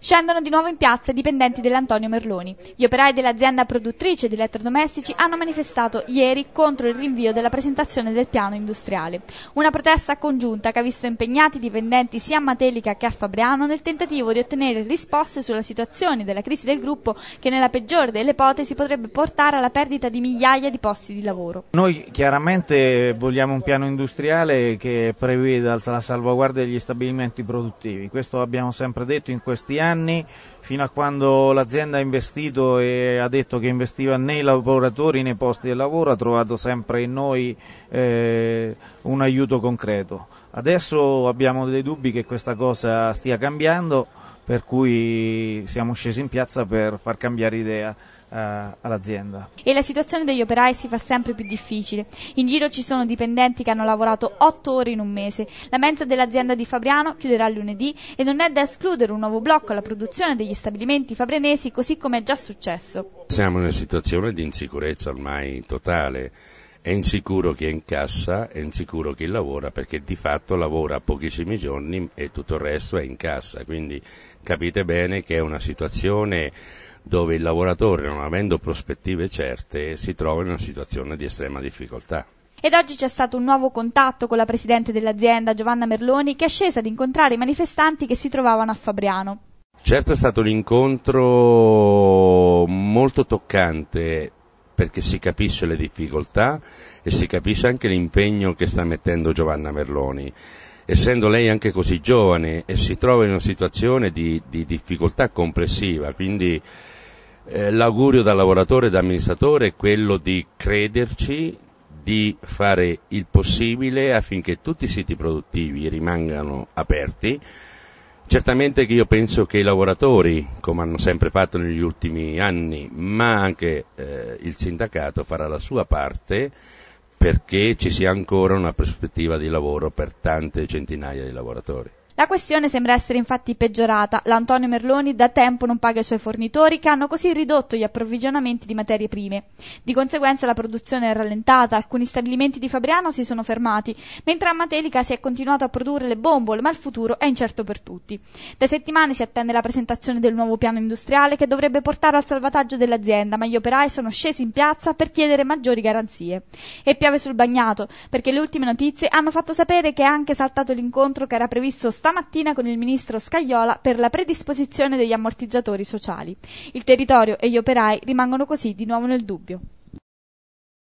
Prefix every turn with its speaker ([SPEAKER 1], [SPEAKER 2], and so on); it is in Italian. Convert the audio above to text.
[SPEAKER 1] Scendono di nuovo in piazza i dipendenti dell'Antonio Merloni. Gli operai dell'azienda produttrice di elettrodomestici hanno manifestato ieri contro il rinvio della presentazione del piano industriale. Una protesta congiunta che ha visto impegnati i dipendenti sia a Matelica che a Fabriano nel tentativo di ottenere risposte sulla situazione della crisi del gruppo che nella peggiore delle ipotesi potrebbe portare alla perdita di migliaia di posti di lavoro.
[SPEAKER 2] Noi chiaramente vogliamo un piano industriale che preveda la salvaguardia degli stabilimenti produttivi. Questo abbiamo sempre detto in questi anni anni fino a quando l'azienda ha investito e ha detto che investiva nei lavoratori, nei posti di lavoro, ha trovato sempre in noi eh, un aiuto concreto. Adesso abbiamo dei dubbi che questa cosa stia cambiando, per cui siamo scesi in piazza per far cambiare idea eh, all'azienda.
[SPEAKER 1] E la situazione degli operai si fa sempre più difficile. In giro ci sono dipendenti che hanno lavorato 8 ore in un mese. La mensa dell'azienda di Fabriano chiuderà lunedì e non è da escludere un nuovo blocco alla produzione degli stabilimenti fabrenesi così come è già successo.
[SPEAKER 3] Siamo in una situazione di insicurezza ormai totale è insicuro chi è in cassa, è insicuro chi lavora, perché di fatto lavora pochissimi giorni e tutto il resto è in cassa. Quindi capite bene che è una situazione dove il lavoratore, non avendo prospettive certe, si trova in una situazione di estrema difficoltà.
[SPEAKER 1] Ed oggi c'è stato un nuovo contatto con la presidente dell'azienda Giovanna Merloni che è scesa ad incontrare i manifestanti che si trovavano a Fabriano.
[SPEAKER 3] Certo è stato un incontro molto toccante perché si capisce le difficoltà e si capisce anche l'impegno che sta mettendo Giovanna Merloni. Essendo lei anche così giovane e si trova in una situazione di, di difficoltà complessiva, quindi eh, l'augurio da lavoratore e da amministratore è quello di crederci, di fare il possibile affinché tutti i siti produttivi rimangano aperti, Certamente che io penso che i lavoratori, come hanno sempre fatto negli ultimi anni, ma anche eh, il sindacato farà la sua parte perché ci sia ancora una prospettiva di lavoro per tante centinaia di lavoratori.
[SPEAKER 1] La questione sembra essere infatti peggiorata. L'Antonio Merloni da tempo non paga i suoi fornitori che hanno così ridotto gli approvvigionamenti di materie prime. Di conseguenza la produzione è rallentata, alcuni stabilimenti di Fabriano si sono fermati, mentre a Matelica si è continuato a produrre le bombole, ma il futuro è incerto per tutti. Da settimane si attende la presentazione del nuovo piano industriale che dovrebbe portare al salvataggio dell'azienda, ma gli operai sono scesi in piazza per chiedere maggiori garanzie. E piove sul bagnato, perché le ultime notizie hanno fatto sapere che è anche saltato l'incontro che era previsto stamattina con il ministro Scagliola per la predisposizione degli ammortizzatori sociali. Il territorio e gli operai rimangono così di nuovo nel dubbio.